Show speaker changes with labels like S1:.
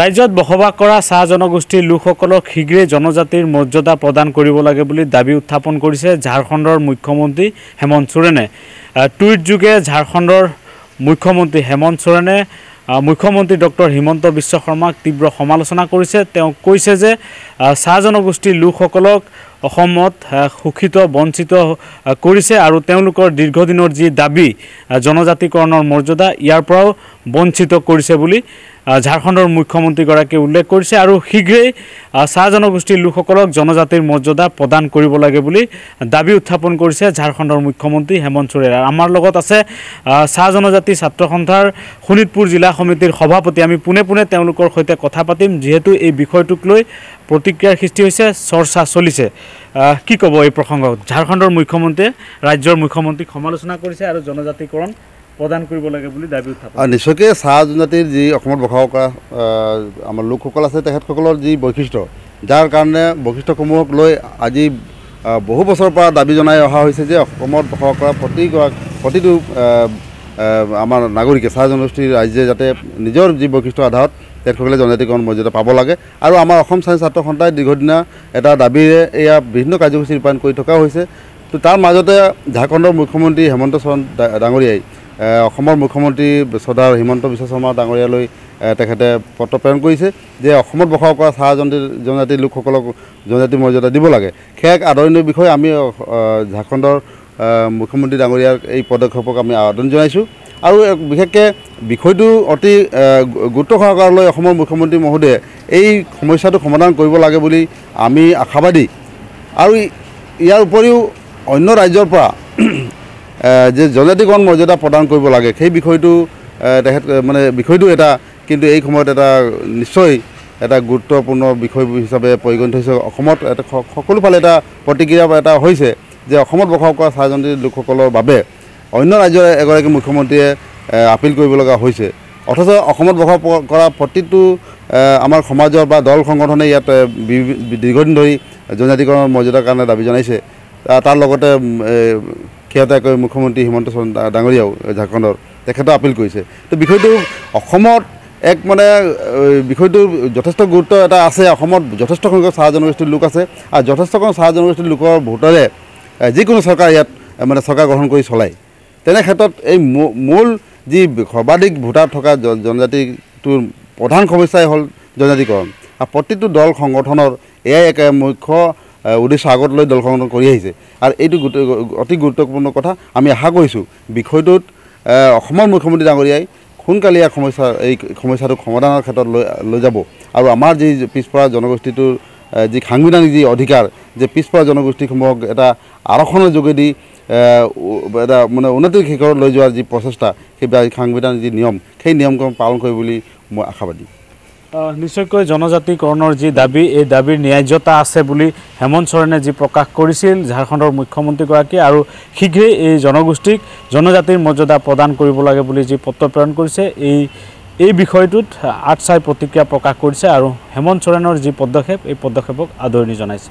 S1: ৰাজ্যত বসবাস কৰা চাহ জনগোষ্ঠীৰ লোকসকলক শীঘ্ৰেই জনজাতিৰ মৰ্যাদা প্ৰদান কৰিব লাগে বুলি দাবী উত্থাপন কৰিছে ঝাৰখণ্ডৰ মুখ্যমন্ত্ৰী হেমন্ত চোৰেনে টুইটযোগে ঝাৰখণ্ডৰ মুখ্যমন্ত্ৰী হেমন্ত চোৰেনে মুখ্যমন্ত্ৰী ডক্টৰ হিমন্ত বিশ্ব শৰ্মাক তীব্ৰ সমালোচনা কৰিছে তেওঁ কৈছে যে চাহ জনগোষ্ঠীৰ লোকসকলক অসমত শোষিত বঞ্চিত কৰিছে আৰু তেওঁলোকৰ দীৰ্ঘদিনৰ যি দাবী জনজাতিকৰণৰ মৰ্যাদা ইয়াৰ পৰাও বঞ্চিত কৰিছে বুলি ঝাৰখণ্ডৰ মুখ্যমন্ত্ৰীগৰাকীয়ে উল্লেখ কৰিছে আৰু শীঘ্ৰেই চাহ জনগোষ্ঠীৰ লোকসকলক জনজাতিৰ মৰ্যাদা প্ৰদান কৰিব লাগে বুলি দাবী উত্থাপন কৰিছে ঝাৰখণ্ডৰ মুখ্যমন্ত্ৰী হেমন্ত চোৰেন আমাৰ লগত আছে চাহ জনজাতি ছাত্ৰ সন্থাৰ শোণিতপুৰ জিলা সমিতিৰ সভাপতি আমি পোনে পোনে তেওঁলোকৰ সৈতে কথা পাতিম যিহেতু এই বিষয়টোক লৈ প্ৰতিক্ৰিয়াৰ সৃষ্টি হৈছে চৰ্চা চলিছে কি ক'ব এই প্ৰসংগত ঝাৰখণ্ডৰ মুখ্যমন্ত্ৰীয়ে ৰাজ্যৰ মুখ্যমন্ত্ৰীক সমালোচনা কৰিছে আৰু জনজাতিকৰণ প্ৰদান কৰিব লাগে বুলি দাবী উঠা
S2: নিশ্চয়কৈ চাহ জনজাতিৰ যি অসমত বসবাস কৰা আমাৰ লোকসকল আছে তেখেতসকলৰ যি বৈশিষ্ট্য যাৰ কাৰণে বৈশিষ্ট্যসমূহক লৈ আজি বহু বছৰৰ পৰা দাবী জনাই অহা হৈছে যে অসমত বসবাস কৰা প্ৰতিগৰাকী প্ৰতিটো আমাৰ নাগৰিকে চাহ জনগোষ্ঠীৰ ৰাইজে যাতে নিজৰ যি বৈশিষ্ট্যৰ আধাৰত তেখেতসকলে জনজাতিকৰণ মৰ্যাদা পাব লাগে আৰু আমাৰ অসম স্থানীয় ছাত্ৰ সন্থাই দীৰ্ঘদিনা এটা দাবীৰে এয়া বিভিন্ন কাৰ্যসূচী ৰূপায়ণ কৰি থকা হৈছে তো তাৰ মাজতে ঝাৰখণ্ডৰ মুখ্যমন্ত্ৰী হেমন্ত চৰণ ডাঙৰীয়াই অসমৰ মুখ্যমন্ত্ৰী চৰ্দাৰ হিমন্ত বিশ্ব শৰ্মা ডাঙৰীয়ালৈ তেখেতে পত্ৰ প্ৰেৰণ কৰিছে যে অসমত বসবাস কৰা চাহ জনজাতি জনজাতিৰ লোকসকলক জনজাতি মৰ্যাদা দিব লাগে সেয়া এক আদৰণীয় বিষয় আমি ঝাৰখণ্ডৰ মুখ্যমন্ত্ৰী ডাঙৰীয়াৰ এই পদক্ষেপক আমি আদৰণি জনাইছোঁ আৰু বিশেষকৈ বিষয়টো অতি গুৰুত্ব সহকাৰ লৈ অসমৰ মুখ্যমন্ত্ৰী মহোদয়ে এই সমস্যাটো সমাধান কৰিব লাগে বুলি আমি আশাবাদী আৰু ইয়াৰ উপৰিও অন্য ৰাজ্যৰ পৰা যে জনজাতিকৰণ মৰ্যাদা প্ৰদান কৰিব লাগে সেই বিষয়টো তেখেত মানে বিষয়টো এটা কিন্তু এই সময়ত এটা নিশ্চয় এটা গুৰুত্বপূৰ্ণ বিষয় হিচাপে পৰিগণিত হৈছে অসমত সকলো ফালে এটা প্ৰতিক্ৰিয়া এটা হৈছে যে অসমত বসবাস কৰা চাহ জনজাতি লোকসকলৰ বাবে অন্য ৰাজ্যৰ এগৰাকী মুখ্যমন্ত্ৰীয়ে আপীল কৰিবলগা হৈছে অথচ অসমত বসবাস কৰা প্ৰতিটো আমাৰ সমাজৰ বা দল সংগঠনে ইয়াত দীৰ্ঘদিন ধৰি জনজাতিকৰণৰ মৰ্যাদাৰ কাৰণে দাবী জনাইছে তাৰ লগতে ক্ষেত্ৰে মুখ্যমন্ত্ৰী হিমন্ত শৰণ ডাঙৰীয়াও ঝাৰখণ্ডৰ তেখেতে আপীল কৰিছে তো বিষয়টো অসমত এক মানে বিষয়টো যথেষ্ট গুৰুত্ব এটা আছে অসমত যথেষ্ট সংখ্যক চাহ জনগোষ্ঠীৰ লোক আছে আৰু যথেষ্টখন চাহ জনগোষ্ঠীৰ লোকৰ ভোটাৰে যিকোনো চৰকাৰ ইয়াত মানে চৰকাৰ গ্ৰহণ কৰি চলায় তেনেক্ষেত্ৰত এই মূল যি সৰ্বাধিক ভোটাৰ থকা জনজাতিটোৰ প্ৰধান সমস্যাই হ'ল জনজাতিকৰণ আৰু প্ৰতিটো দল সংগঠনৰ এয়াই একে মুখ্য উদ্দেশ্য আগত লৈ দল সংগঠন কৰি আহিছে আৰু এইটো অতি গুৰুত্বপূৰ্ণ কথা আমি আশা কৰিছোঁ বিষয়টোত অসমৰ মুখ্যমন্ত্ৰী ডাঙৰীয়াই সোনকালে ইয়াৰ সমস্যা এই সমস্যাটোক সমাধানৰ ক্ষেত্ৰত লৈ লৈ যাব আৰু আমাৰ যি পিছপৰা জনগোষ্ঠীটোৰ যি সাংবিধানিক যি অধিকাৰ যে পিছপৰা জনগোষ্ঠীসমূহক এটা আৰক্ষণৰ যোগেদি এটা মানে উন্নতি শিখৰত লৈ যোৱাৰ যি প্ৰচেষ্টা সেই সাংবিধানিক যি নিয়ম সেই নিয়ম পালন কৰিব বুলি মই আশাবাদী
S1: নিশ্চয়কৈ জনজাতিকৰণৰ যি দাবী এই দাবীৰ ন্যায্যতা আছে বুলি হেমন্ত চৰেনে যি প্ৰকাশ কৰিছিল ঝাৰখণ্ডৰ মুখ্যমন্ত্ৰীগৰাকী আৰু শীঘ্ৰেই এই জনগোষ্ঠীক জনজাতিৰ মৰ্যাদা প্ৰদান কৰিব লাগে বুলি যি পত্ৰ প্ৰেৰণ কৰিছে এই এই বিষয়টোত আঠ চাই প্ৰতিক্ৰিয়া প্ৰকাশ কৰিছে আৰু হেমন্ত চৰেনৰ যি পদক্ষেপ এই পদক্ষেপক আদৰণি জনাইছে